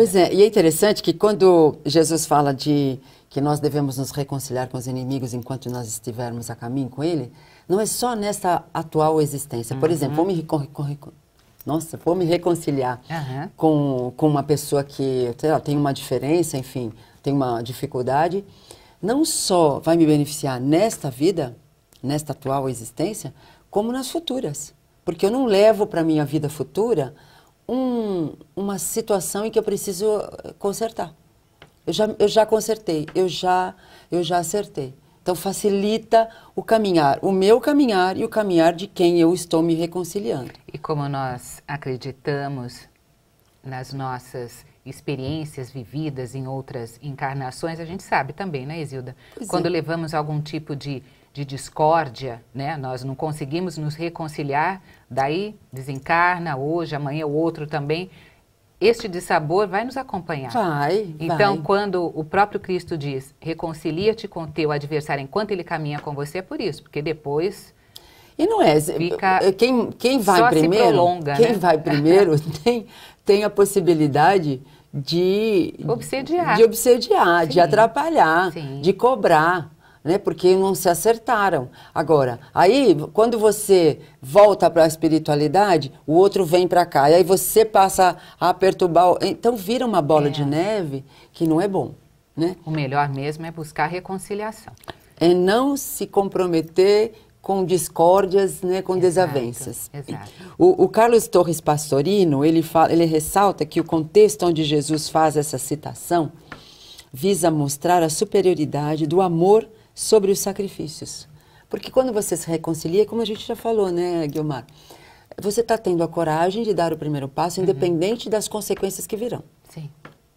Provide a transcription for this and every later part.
Pois é, e é interessante que quando Jesus fala de que nós devemos nos reconciliar com os inimigos enquanto nós estivermos a caminho com ele, não é só nessa atual existência. Por uhum. exemplo, vou me, nossa, vou me reconciliar uhum. com, com uma pessoa que lá, tem uma diferença, enfim, tem uma dificuldade. Não só vai me beneficiar nesta vida, nesta atual existência, como nas futuras. Porque eu não levo para a minha vida futura um, uma situação em que eu preciso eh, consertar. Eu já, eu já consertei, eu já, eu já acertei. Então facilita o caminhar, o meu caminhar e o caminhar de quem eu estou me reconciliando. E como nós acreditamos nas nossas experiências vividas em outras encarnações, a gente sabe também, né, Isilda? Pois Quando é. levamos algum tipo de de discórdia, né? Nós não conseguimos nos reconciliar, daí desencarna hoje, amanhã o outro também. Este dissabor vai nos acompanhar. Vai. Então, vai. quando o próprio Cristo diz: "Reconcilia-te com teu adversário enquanto ele caminha com você", é por isso, porque depois e não é fica, eh, quem, quem vai primeiro, prolonga, quem né? vai primeiro tem, tem a possibilidade de obsediar, de, obsediar, Sim. de atrapalhar, Sim. de cobrar né? Porque não se acertaram. Agora, aí quando você volta para a espiritualidade, o outro vem para cá e aí você passa a perturbar, então vira uma bola é. de neve que não é bom, né? O melhor mesmo é buscar reconciliação. É não se comprometer com discórdias, né, com exato, desavenças. Exato. O, o, Carlos Torres Pastorino, ele, fala, ele ressalta que o contexto onde Jesus faz essa citação visa mostrar a superioridade do amor sobre os sacrifícios. Porque quando você se reconcilia, como a gente já falou, né, Guilmar? Você está tendo a coragem de dar o primeiro passo, uhum. independente uhum. das consequências que virão. Sim.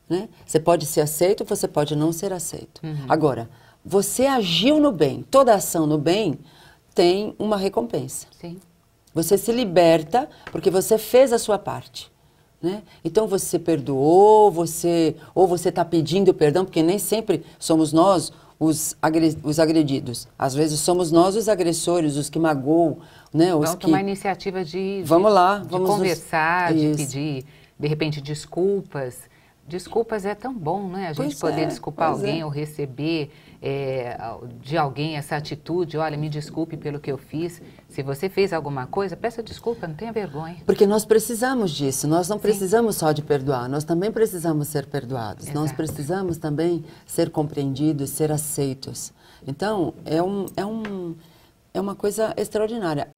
Né? Você pode ser aceito, você pode não ser aceito. Uhum. Agora, você agiu no bem, toda ação no bem tem uma recompensa. Sim. Você se liberta porque você fez a sua parte. Né? Então você perdoou, você ou você está pedindo perdão, porque nem sempre somos nós os, agredidos. Às vezes somos nós os agressores, os que magoam, né? Os vamos que... tomar iniciativa de, de vamos lá, de vamos conversar, nos... de pedir, de repente, desculpas. Desculpas é tão bom, né? A gente pois poder é, desculpar é. alguém é. ou receber é, de alguém essa atitude, olha, me desculpe pelo que eu fiz. Se você fez alguma coisa, peça desculpa, não tenha vergonha. Porque nós precisamos disso, nós não Sim. precisamos só de perdoar, nós também precisamos ser perdoados, Exato. nós precisamos também ser compreendidos, ser aceitos. Então, é, um, é, um, é uma coisa extraordinária.